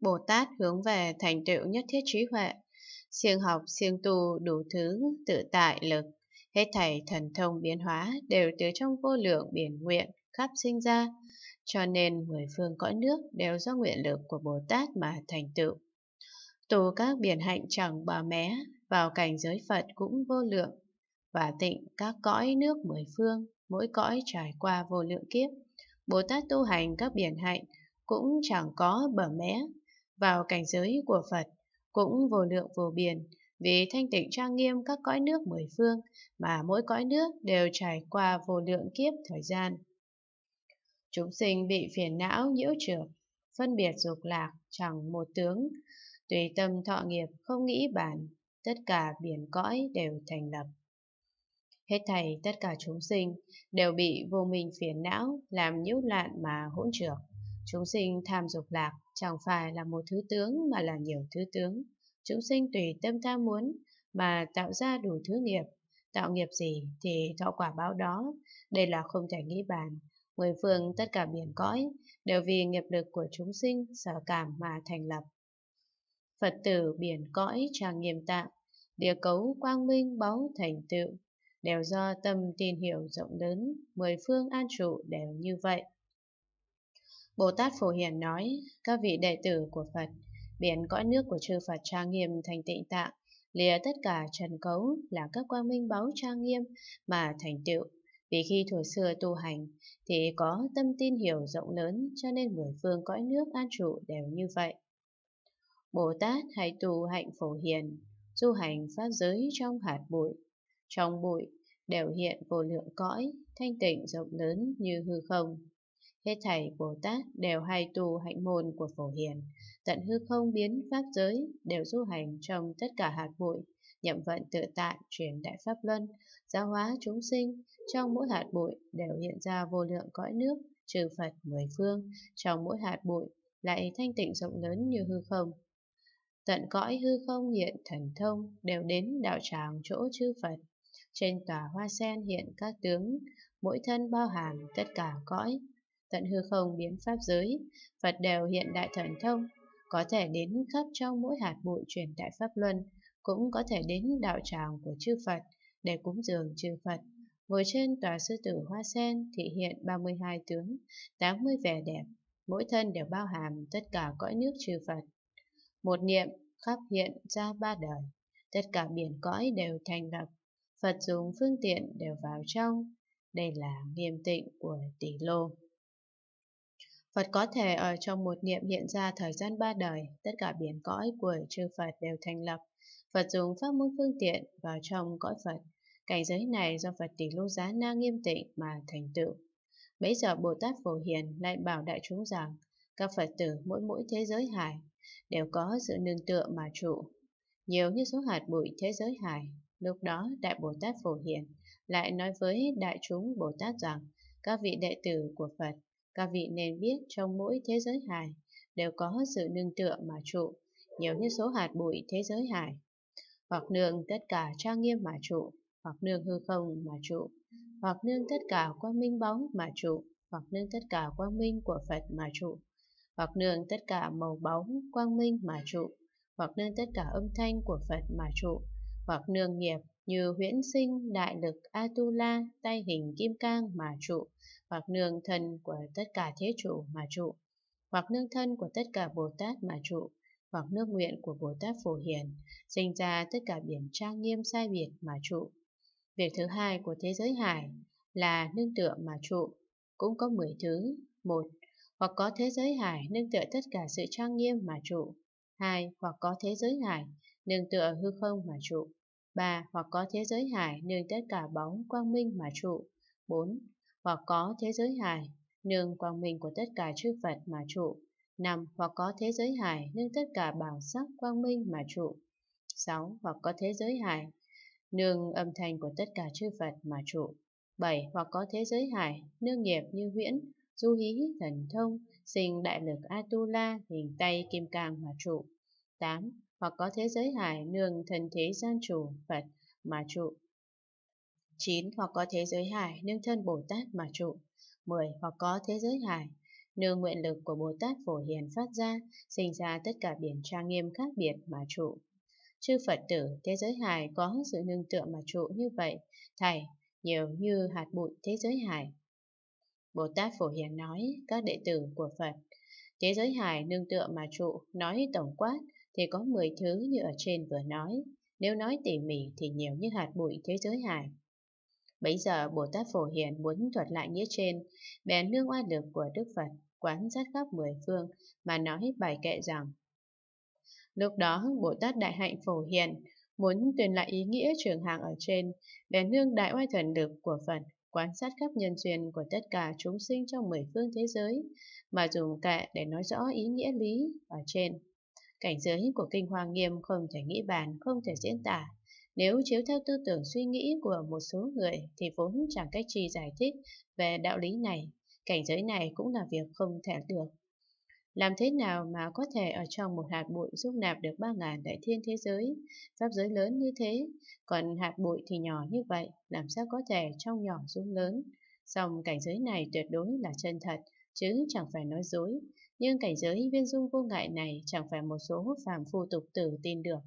Bồ Tát hướng về thành tựu nhất thiết trí huệ, siêng học siêng tu đủ thứ tự tại lực, hết thảy thần thông biến hóa đều từ trong vô lượng biển nguyện khắp sinh ra, cho nên mười phương cõi nước đều do nguyện lực của Bồ Tát mà thành tựu. tu các biển hạnh chẳng bà mé, vào cảnh giới Phật cũng vô lượng, và tịnh các cõi nước mười phương, mỗi cõi trải qua vô lượng kiếp. Bồ Tát tu hành các biển hạnh cũng chẳng có bờ mé, vào cảnh giới của Phật cũng vô lượng vô biên vì thanh tịnh trang nghiêm các cõi nước mười phương mà mỗi cõi nước đều trải qua vô lượng kiếp thời gian. Chúng sinh bị phiền não nhiễu trược phân biệt dục lạc chẳng một tướng, tùy tâm thọ nghiệp không nghĩ bản, tất cả biển cõi đều thành lập. Hết thảy tất cả chúng sinh đều bị vô minh phiền não làm nhiễu loạn mà hỗn trược. Chúng sinh tham dục lạc, chẳng phải là một thứ tướng mà là nhiều thứ tướng. Chúng sinh tùy tâm tham muốn mà tạo ra đủ thứ nghiệp. Tạo nghiệp gì thì thọ quả báo đó. Đây là không thể nghĩ bàn. Người phương tất cả biển cõi đều vì nghiệp lực của chúng sinh sở cảm mà thành lập. Phật tử biển cõi trang nghiêm tạng, địa cấu quang minh báu thành tựu, đều do tâm tin hiểu rộng lớn, mười phương an trụ đều như vậy. Bồ Tát Phổ hiền nói, các vị đệ tử của Phật, biển cõi nước của chư Phật trang nghiêm thành tịnh tạng, lìa tất cả trần cấu là các quang minh báo trang nghiêm mà thành tựu. Vì khi thuở xưa tu hành thì có tâm tin hiểu rộng lớn cho nên mười phương cõi nước an trụ đều như vậy. Bồ Tát hay tu hạnh phổ hiền, du hành pháp giới trong hạt bụi. Trong bụi đều hiện vô lượng cõi, thanh tịnh rộng lớn như hư không. Hết thảy Bồ Tát đều hay tu hạnh môn của Phổ Hiền, tận hư không biến pháp giới đều du hành trong tất cả hạt bụi, nhậm vận tự tại truyền đại pháp luân, giáo hóa chúng sinh, trong mỗi hạt bụi đều hiện ra vô lượng cõi nước, trừ Phật mười phương, trong mỗi hạt bụi lại thanh tịnh rộng lớn như hư không. Tận cõi hư không hiện thần thông đều đến đạo tràng chỗ chư Phật. Trên tòa hoa sen hiện các tướng, mỗi thân bao hàm tất cả cõi, tận hư không biến pháp giới, Phật đều hiện đại thần thông, có thể đến khắp trong mỗi hạt bụi truyền đại pháp luân, cũng có thể đến đạo tràng của chư Phật để cúng dường chư Phật. Ngồi trên tòa sư tử hoa sen thị hiện 32 tướng, 80 vẻ đẹp, mỗi thân đều bao hàm tất cả cõi nước chư Phật. Một niệm khắp hiện ra ba đời, tất cả biển cõi đều thành lập, Phật dùng phương tiện đều vào trong. Đây là nghiêm tịnh của tỷ lô. Phật có thể ở trong một niệm hiện ra thời gian ba đời, tất cả biển cõi của chư Phật đều thành lập. Phật dùng pháp môn phương tiện vào trong cõi Phật. Cảnh giới này do Phật tỷ lô giá na nghiêm tịnh mà thành tựu. Bấy giờ Bồ Tát Phổ Hiền lại bảo đại chúng rằng, các Phật tử mỗi mỗi thế giới hải đều có sự nương tựa mà trụ. Nhiều như số hạt bụi thế giới hải, lúc đó Đại Bồ Tát Phổ Hiền lại nói với đại chúng Bồ Tát rằng, các vị đệ tử của Phật các vị nên biết trong mỗi thế giới hài đều có sự nương tựa mà trụ, nhiều như số hạt bụi thế giới hài hoặc nương tất cả trang nghiêm mà trụ, hoặc nương hư không mà trụ, hoặc nương tất cả quang minh bóng mà trụ, hoặc nương tất cả quang minh của Phật mà trụ, hoặc nương tất cả màu bóng quang minh mà trụ, hoặc nương tất cả âm thanh của Phật mà trụ, hoặc nương nghiệp như huyễn sinh đại lực Atula tay hình kim cang mà trụ, hoặc nương thân của tất cả thế chủ mà trụ, hoặc nương thân của tất cả Bồ Tát mà trụ, hoặc nước nguyện của Bồ Tát Phổ Hiền, sinh ra tất cả biển trang nghiêm sai biệt mà trụ. Việc thứ hai của thế giới hải là nương tựa mà trụ, cũng có 10 thứ. một Hoặc có thế giới hải nương tựa tất cả sự trang nghiêm mà trụ. hai Hoặc có thế giới hải nương tựa hư không mà trụ. 3. Hoặc có thế giới hải nương tất cả bóng quang minh mà trụ. 4. Hoặc có thế giới hải nương quang minh của tất cả chư Phật mà trụ. 5. Hoặc có thế giới hải nương tất cả bảo sắc quang minh mà trụ. 6. Hoặc có thế giới hải nương âm thanh của tất cả chư Phật mà trụ. 7. Hoặc có thế giới hải nương nghiệp như huyễn, du hí thần thông, sinh đại lực Atula hình tay kim cang mà trụ. 8 hoặc có thế giới hải nương thần thế gian chủ Phật mà trụ. 9. Hoặc có thế giới hải nương thân Bồ Tát mà trụ. 10. Hoặc có thế giới hải nương nguyện lực của Bồ Tát Phổ Hiền phát ra, sinh ra tất cả biển trang nghiêm khác biệt mà trụ. Chư Phật tử, thế giới hải có sự nương tựa mà trụ như vậy, thầy, nhiều như hạt bụi thế giới hải. Bồ Tát Phổ Hiền nói, các đệ tử của Phật, thế giới hải nương tựa mà trụ, nói tổng quát, thì có 10 thứ như ở trên vừa nói, nếu nói tỉ mỉ thì nhiều như hạt bụi thế giới hải. Bấy giờ Bồ Tát Phổ Hiền muốn thuật lại nghĩa trên, bèn nương oai lực của Đức Phật quán sát khắp mười phương mà nói bài kệ rằng Lúc đó Bồ Tát Đại Hạnh Phổ Hiền muốn truyền lại ý nghĩa trường hàng ở trên, bèn nương đại oai thần lực của Phật quan sát khắp nhân duyên của tất cả chúng sinh trong mười phương thế giới, mà dùng kệ để nói rõ ý nghĩa lý ở trên. Cảnh giới của kinh hoàng nghiêm không thể nghĩ bàn, không thể diễn tả. Nếu chiếu theo tư tưởng suy nghĩ của một số người thì vốn chẳng cách chi giải thích về đạo lý này. Cảnh giới này cũng là việc không thể được. Làm thế nào mà có thể ở trong một hạt bụi giúp nạp được 3.000 đại thiên thế giới, pháp giới lớn như thế, còn hạt bụi thì nhỏ như vậy, làm sao có thể trong nhỏ xuống lớn. Song cảnh giới này tuyệt đối là chân thật, chứ chẳng phải nói dối, nhưng cảnh giới viên dung vô ngại này chẳng phải một số hút phàm phu tục tử tin được.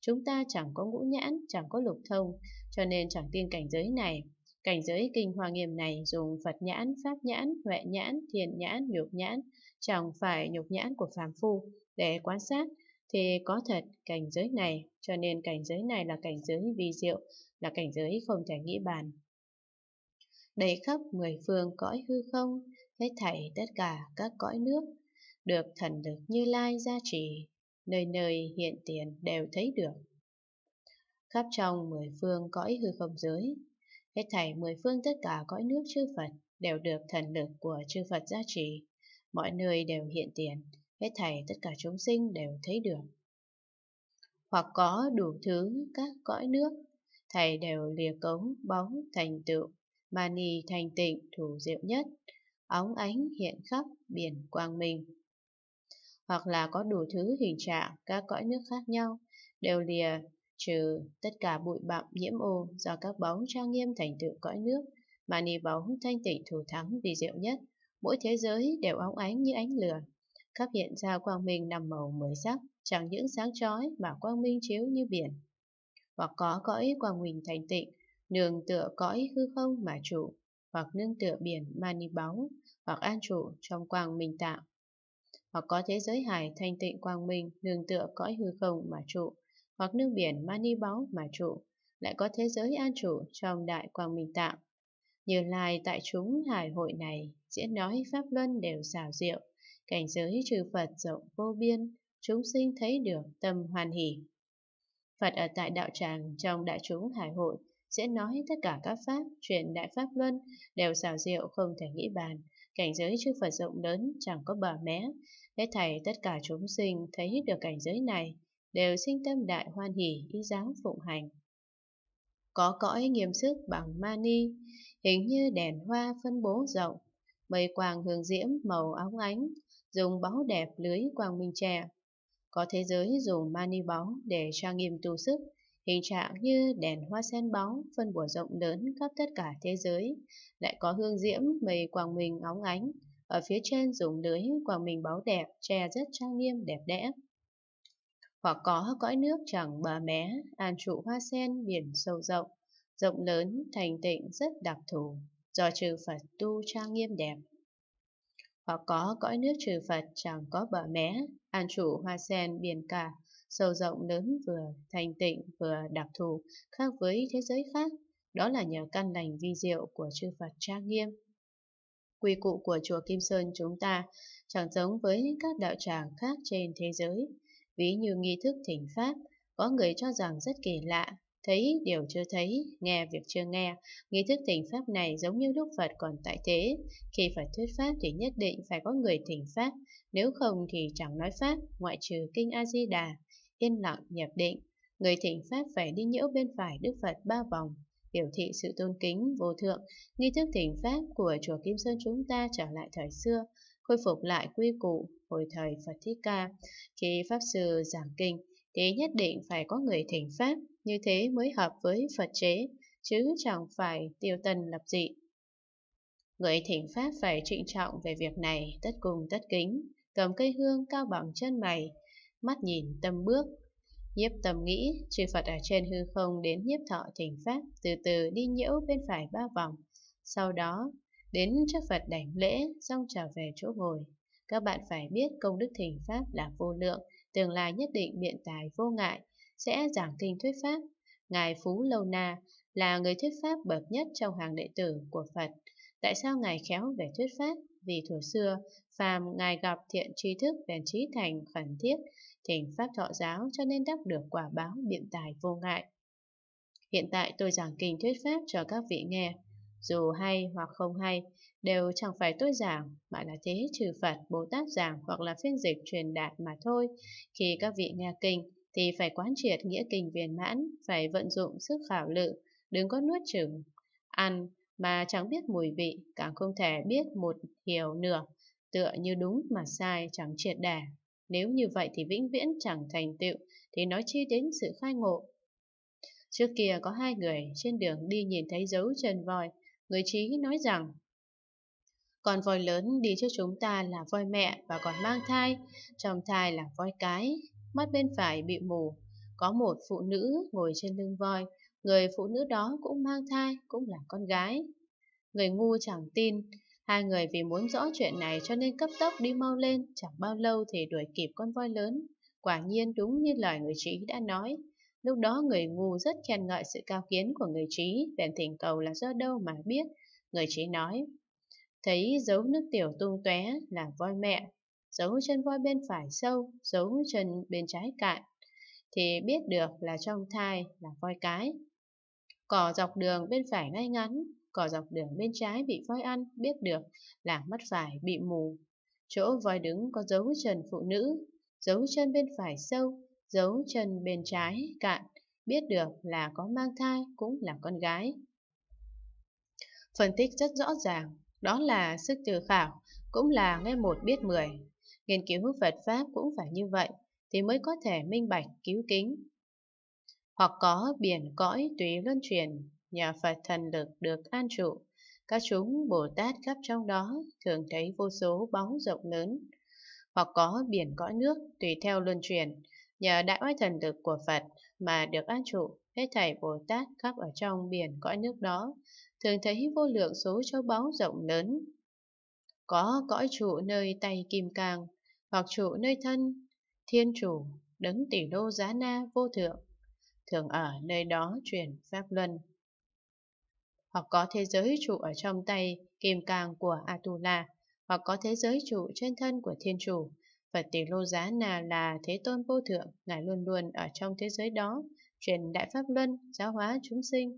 Chúng ta chẳng có ngũ nhãn, chẳng có lục thông, cho nên chẳng tin cảnh giới này. Cảnh giới kinh hoa nghiêm này dùng Phật nhãn, Pháp nhãn, Huệ nhãn, Thiền nhãn, Nhục nhãn, chẳng phải nhục nhãn của phàm phu để quan sát, thì có thật cảnh giới này, cho nên cảnh giới này là cảnh giới vi diệu, là cảnh giới không thể nghĩ bàn. Đầy khắp mười phương cõi hư không, hết thảy tất cả các cõi nước, được thần lực Như Lai gia trì, nơi nơi hiện tiền đều thấy được. Khắp trong mười phương cõi hư không giới, hết thảy mười phương tất cả cõi nước chư Phật đều được thần lực của chư Phật gia trì, mọi nơi đều hiện tiền, hết thảy tất cả chúng sinh đều thấy được. Hoặc có đủ thứ các cõi nước, thầy đều lìa cống bóng thành tựu, mani thành tịnh thủ diệu nhất, óng ánh hiện khắp biển quang minh hoặc là có đủ thứ hình trạng các cõi nước khác nhau, đều lìa trừ tất cả bụi bặm nhiễm ô do các bóng trang nghiêm thành tựu cõi nước, mà ni bóng thanh tịnh thủ thắng vì diệu nhất, mỗi thế giới đều óng ánh như ánh lửa. Khắp hiện ra quang minh nằm màu mới sắc, chẳng những sáng chói mà quang minh chiếu như biển. Hoặc có cõi quang minh thành tịnh, nương tựa cõi hư không mà trụ, hoặc nương tựa biển mani bóng, hoặc an trụ trong quang minh tạo hoặc có thế giới hải thanh tịnh quang minh nương tựa cõi hư không mà trụ, hoặc nước biển mani báu mà trụ, lại có thế giới an trụ trong đại quang minh tạng. Như lai tại chúng hải hội này, diễn nói pháp luân đều xảo diệu, cảnh giới trừ Phật rộng vô biên, chúng sinh thấy được tâm hoàn hỷ. Phật ở tại đạo tràng trong đại chúng hải hội, sẽ nói tất cả các pháp, truyền đại pháp luân đều xảo diệu không thể nghĩ bàn, Cảnh giới chư Phật rộng lớn chẳng có bờ mé, hết thầy tất cả chúng sinh thấy được cảnh giới này, đều sinh tâm đại hoan hỷ ý giáo phụng hành. Có cõi nghiêm sức bằng mani, hình như đèn hoa phân bố rộng, mây quàng hương diễm màu óng ánh, dùng báu đẹp lưới quang minh trẻ. Có thế giới dùng mani báu để trang nghiêm tu sức, Hình trạng như đèn hoa sen bóng phân bổ rộng lớn khắp tất cả thế giới, lại có hương diễm mây quảng mình óng ánh, ở phía trên dùng lưới quảng mình báu đẹp, che rất trang nghiêm đẹp đẽ. Hoặc có cõi nước chẳng bờ mé, an trụ hoa sen biển sâu rộng, rộng lớn, thành tịnh rất đặc thù, do trừ Phật tu trang nghiêm đẹp. Hoặc có cõi nước trừ Phật chẳng có bờ mé, an trụ hoa sen biển cả, sâu rộng lớn vừa thanh tịnh vừa đặc thù, khác với thế giới khác, đó là nhờ căn lành vi diệu của chư Phật trang nghiêm. Quy cụ của chùa Kim Sơn chúng ta chẳng giống với các đạo tràng khác trên thế giới, ví như nghi thức thỉnh Pháp, có người cho rằng rất kỳ lạ, thấy điều chưa thấy, nghe việc chưa nghe. Nghi thức thỉnh Pháp này giống như Đức Phật còn tại thế, khi phải thuyết Pháp thì nhất định phải có người thỉnh Pháp, nếu không thì chẳng nói Pháp, ngoại trừ Kinh A-di-đà yên lặng nhập định. Người thỉnh Pháp phải đi nhiễu bên phải Đức Phật ba vòng, biểu thị sự tôn kính, vô thượng. Nghi thức thỉnh Pháp của Chùa Kim Sơn chúng ta trở lại thời xưa, khôi phục lại quy củ hồi thời Phật Thích Ca. Khi Pháp Sư giảng kinh, thì nhất định phải có người thỉnh Pháp, như thế mới hợp với Phật chế, chứ chẳng phải tiêu tần lập dị. Người thỉnh Pháp phải trịnh trọng về việc này, tất cùng tất kính, cầm cây hương cao bằng chân mày, mắt nhìn tâm bước. Nhiếp tâm nghĩ, chư Phật ở trên hư không đến nhiếp thọ thỉnh Pháp, từ từ đi nhiễu bên phải ba vòng. Sau đó, đến trước Phật đảnh lễ, xong trở về chỗ ngồi. Các bạn phải biết công đức thỉnh Pháp là vô lượng, tương lai nhất định biện tài vô ngại, sẽ giảng kinh thuyết Pháp. Ngài Phú Lâu Na là người thuyết Pháp bậc nhất trong hàng đệ tử của Phật. Tại sao Ngài khéo về thuyết Pháp? Vì thủ xưa, phàm Ngài gặp thiện tri thức bèn trí thành khẩn thiết, thành pháp thọ giáo cho nên đắc được quả báo biện tài vô ngại. Hiện tại tôi giảng kinh thuyết pháp cho các vị nghe. Dù hay hoặc không hay, đều chẳng phải tôi giảng, mà là thế trừ Phật, Bồ Tát giảng hoặc là phiên dịch truyền đạt mà thôi. Khi các vị nghe kinh, thì phải quán triệt nghĩa kinh viên mãn, phải vận dụng sức khảo lự, đừng có nuốt chửng, ăn mà chẳng biết mùi vị, càng không thể biết một hiểu nửa, tựa như đúng mà sai chẳng triệt đẻ, nếu như vậy thì vĩnh viễn chẳng thành tựu, thì nói chi đến sự khai ngộ. Trước kia có hai người trên đường đi nhìn thấy dấu chân voi, người trí nói rằng Con voi lớn đi trước chúng ta là voi mẹ và còn mang thai, trong thai là voi cái, mắt bên phải bị mù. Có một phụ nữ ngồi trên lưng voi, người phụ nữ đó cũng mang thai, cũng là con gái. Người ngu chẳng tin, Hai người vì muốn rõ chuyện này cho nên cấp tốc đi mau lên, chẳng bao lâu thì đuổi kịp con voi lớn. Quả nhiên đúng như lời người trí đã nói, lúc đó người ngu rất khen ngợi sự cao kiến của người trí, bèn thỉnh cầu là do đâu mà biết. Người trí nói, thấy dấu nước tiểu tung tóe là voi mẹ, dấu chân voi bên phải sâu, dấu chân bên trái cạn, thì biết được là trong thai là voi cái. Cỏ dọc đường bên phải ngay ngắn, cỏ dọc đường bên trái bị voi ăn, biết được, là mắt phải bị mù. Chỗ voi đứng có dấu chân phụ nữ, dấu chân bên phải sâu, dấu chân bên trái cạn, biết được là có mang thai cũng là con gái. Phân tích rất rõ ràng, đó là sức từ khảo, cũng là nghe một biết mười. Nghiên cứu Phật Pháp cũng phải như vậy, thì mới có thể minh bạch cứu kính. Hoặc có biển cõi tùy luân truyền, nhà Phật thần lực được an trụ. Các chúng Bồ Tát khắp trong đó thường thấy vô số báu rộng lớn, hoặc có biển cõi nước tùy theo luân chuyển, nhờ đại oai thần lực của Phật mà được an trụ, hết thảy Bồ Tát khắp ở trong biển cõi nước đó, thường thấy vô lượng số châu báu rộng lớn. Có cõi trụ nơi tay kim càng, hoặc trụ nơi thân, thiên chủ, đấng tỷ đô giá na vô thượng, thường ở nơi đó truyền pháp luân hoặc có thế giới trụ ở trong tay kim cang của Atula, hoặc có thế giới trụ trên thân của thiên chủ. Phật tỷ Lô Giá Na là Thế Tôn Vô Thượng, Ngài luôn luôn ở trong thế giới đó, truyền Đại Pháp Luân, giáo hóa chúng sinh.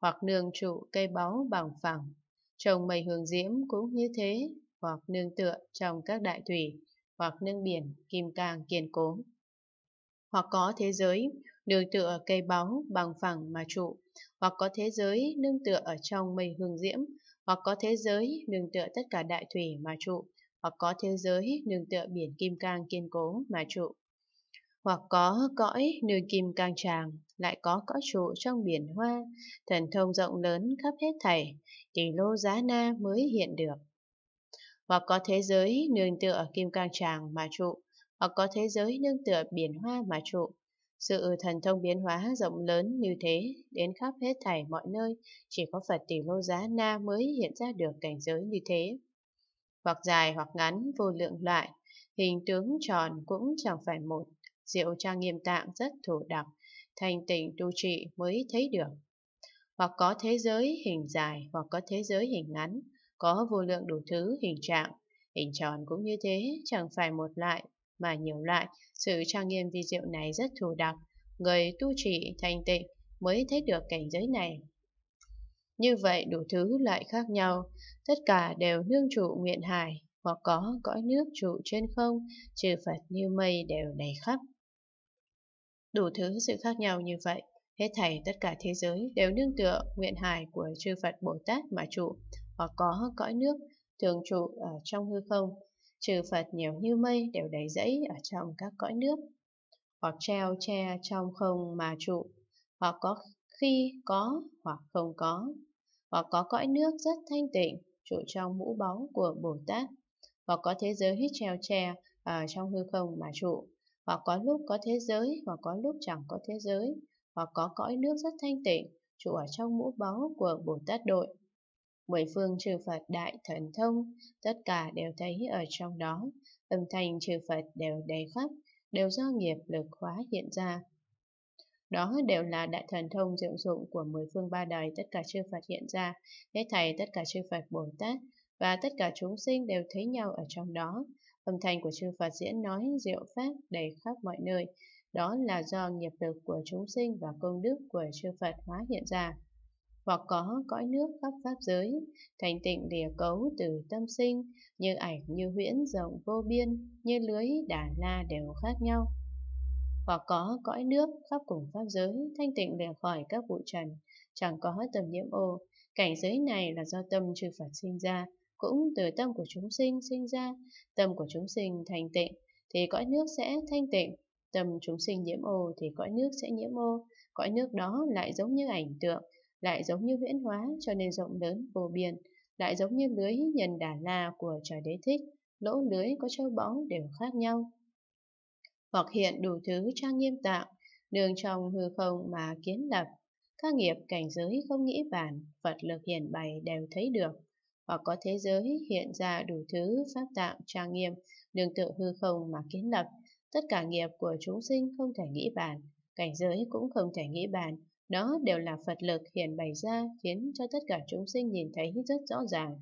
Hoặc nương trụ cây báu bằng phẳng, trồng mây hương diễm cũng như thế, hoặc nương tựa trong các đại thủy, hoặc nương biển, kim cang kiên cố. Hoặc có thế giới, nương tựa cây báu bằng phẳng mà trụ, hoặc có thế giới nương tựa ở trong mây hương diễm, hoặc có thế giới nương tựa tất cả đại thủy mà trụ, hoặc có thế giới nương tựa biển kim cang kiên cố mà trụ, hoặc có cõi nơi kim cang tràng, lại có cõi trụ trong biển hoa, thần thông rộng lớn khắp hết thảy, tỷ lô giá na mới hiện được. Hoặc có thế giới nương tựa kim cang tràng mà trụ, hoặc có thế giới nương tựa biển hoa mà trụ, sự thần thông biến hóa rộng lớn như thế, đến khắp hết thảy mọi nơi, chỉ có Phật tỷ lô giá na mới hiện ra được cảnh giới như thế. Hoặc dài hoặc ngắn, vô lượng loại, hình tướng tròn cũng chẳng phải một, diệu trang nghiêm tạng rất thủ đặc, thành tịnh tu trị mới thấy được. Hoặc có thế giới hình dài, hoặc có thế giới hình ngắn, có vô lượng đủ thứ hình trạng, hình tròn cũng như thế, chẳng phải một loại, mà nhiều loại, sự trang nghiêm vi diệu này rất thù đặc, người tu trì thành tịnh mới thấy được cảnh giới này. Như vậy đủ thứ lại khác nhau, tất cả đều nương trụ nguyện hải, hoặc có cõi nước trụ trên không, trừ Phật như mây đều đầy khắp. Đủ thứ sự khác nhau như vậy, hết thảy tất cả thế giới đều nương tựa nguyện hải của chư Phật Bồ Tát mà trụ, hoặc có cõi nước thường trụ ở trong hư không, trừ Phật nhiều như mây đều đầy rẫy ở trong các cõi nước, hoặc treo tre trong không mà trụ, hoặc có khi có hoặc không có, hoặc có cõi nước rất thanh tịnh, trụ trong mũ bóng của Bồ Tát, hoặc có thế giới hít treo tre ở trong hư không mà trụ, hoặc có lúc có thế giới, hoặc có lúc chẳng có thế giới, hoặc có cõi nước rất thanh tịnh, trụ ở trong mũ báu của Bồ Tát đội, mười phương chư Phật đại thần thông, tất cả đều thấy ở trong đó, âm thanh chư Phật đều đầy khắp, đều do nghiệp lực hóa hiện ra. Đó đều là đại thần thông dụng dụng của mười phương ba đời tất cả chư Phật hiện ra, hết thầy tất cả chư Phật Bồ Tát, và tất cả chúng sinh đều thấy nhau ở trong đó. Âm thanh của chư Phật diễn nói diệu pháp đầy khắp mọi nơi, đó là do nghiệp lực của chúng sinh và công đức của chư Phật hóa hiện ra hoặc có cõi nước khắp pháp giới, thành tịnh địa cấu từ tâm sinh, như ảnh như huyễn rộng vô biên, như lưới đà la đều khác nhau. Hoặc có cõi nước khắp cùng pháp giới, thanh tịnh lìa khỏi các vụ trần, chẳng có tầm nhiễm ô, cảnh giới này là do tâm chư Phật sinh ra, cũng từ tâm của chúng sinh sinh ra, tâm của chúng sinh thành tịnh, thì cõi nước sẽ thanh tịnh, tâm chúng sinh nhiễm ô thì cõi nước sẽ nhiễm ô, cõi nước đó lại giống như ảnh tượng, lại giống như huyễn hóa cho nên rộng lớn vô biên, lại giống như lưới nhân đà la của trời đế thích, lỗ lưới có châu bóng đều khác nhau. Hoặc hiện đủ thứ trang nghiêm tạng, đường trong hư không mà kiến lập, các nghiệp cảnh giới không nghĩ bản, Phật lực hiển bày đều thấy được, hoặc có thế giới hiện ra đủ thứ pháp tạng trang nghiêm, đường tự hư không mà kiến lập, tất cả nghiệp của chúng sinh không thể nghĩ bản, cảnh giới cũng không thể nghĩ bản. Đó đều là Phật lực hiện bày ra khiến cho tất cả chúng sinh nhìn thấy rất rõ ràng.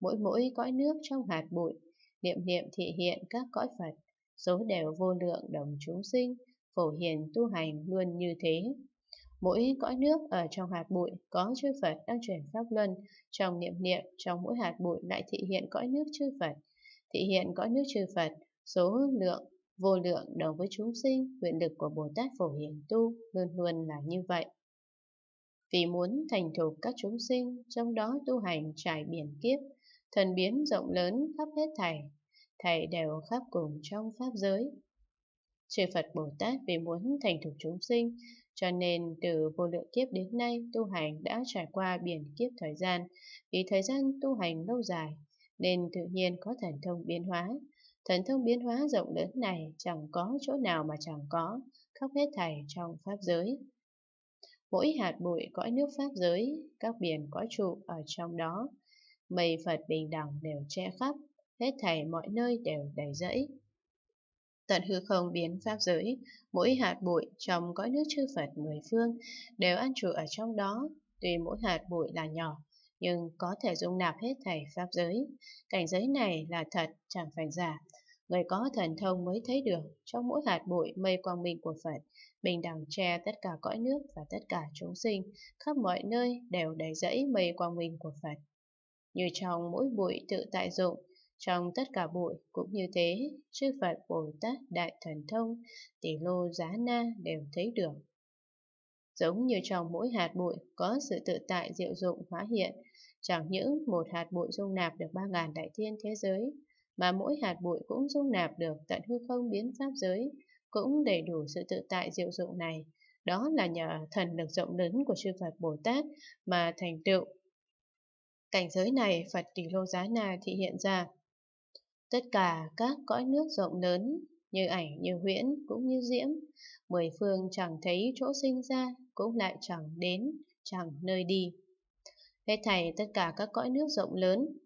Mỗi mỗi cõi nước trong hạt bụi, niệm niệm thị hiện các cõi Phật, số đều vô lượng đồng chúng sinh, phổ hiền tu hành luôn như thế. Mỗi cõi nước ở trong hạt bụi có chư Phật đang chuyển pháp luân, trong niệm niệm trong mỗi hạt bụi lại thị hiện cõi nước chư Phật. Thị hiện cõi nước chư Phật, số lượng Vô lượng đối với chúng sinh, nguyện lực của Bồ Tát Phổ Hiền Tu luôn luôn là như vậy. Vì muốn thành thục các chúng sinh, trong đó tu hành trải biển kiếp, thần biến rộng lớn khắp hết thảy, thảy đều khắp cùng trong pháp giới. Chư Phật Bồ Tát vì muốn thành thục chúng sinh, cho nên từ vô lượng kiếp đến nay tu hành đã trải qua biển kiếp thời gian, vì thời gian tu hành lâu dài, nên tự nhiên có thần thông biến hóa, Thần thông biến hóa rộng lớn này chẳng có chỗ nào mà chẳng có, khắp hết thảy trong Pháp giới. Mỗi hạt bụi cõi nước Pháp giới, các biển cõi trụ ở trong đó, mây Phật bình đẳng đều che khắp, hết thảy mọi nơi đều đầy rẫy. Tận hư không biến Pháp giới, mỗi hạt bụi trong cõi nước chư Phật mười phương đều an trụ ở trong đó, tuy mỗi hạt bụi là nhỏ, nhưng có thể dung nạp hết thảy Pháp giới. Cảnh giới này là thật, chẳng phải giả, Người có thần thông mới thấy được, trong mỗi hạt bụi mây quang minh của Phật, bình đẳng che tất cả cõi nước và tất cả chúng sinh, khắp mọi nơi đều đầy rẫy mây quang minh của Phật. Như trong mỗi bụi tự tại dụng, trong tất cả bụi cũng như thế, chư Phật Bồ Tát Đại Thần Thông, tỷ lô giá na đều thấy được. Giống như trong mỗi hạt bụi có sự tự tại diệu dụng hóa hiện, chẳng những một hạt bụi dung nạp được 3.000 đại thiên thế giới, mà mỗi hạt bụi cũng dung nạp được tận hư không biến pháp giới, cũng đầy đủ sự tự tại diệu dụng này. Đó là nhờ thần lực rộng lớn của chư Phật Bồ Tát mà thành tựu. Cảnh giới này Phật Tỷ Lô Giá Na thị hiện ra. Tất cả các cõi nước rộng lớn, như ảnh, như huyễn, cũng như diễm, mười phương chẳng thấy chỗ sinh ra, cũng lại chẳng đến, chẳng nơi đi. Hết thảy tất cả các cõi nước rộng lớn,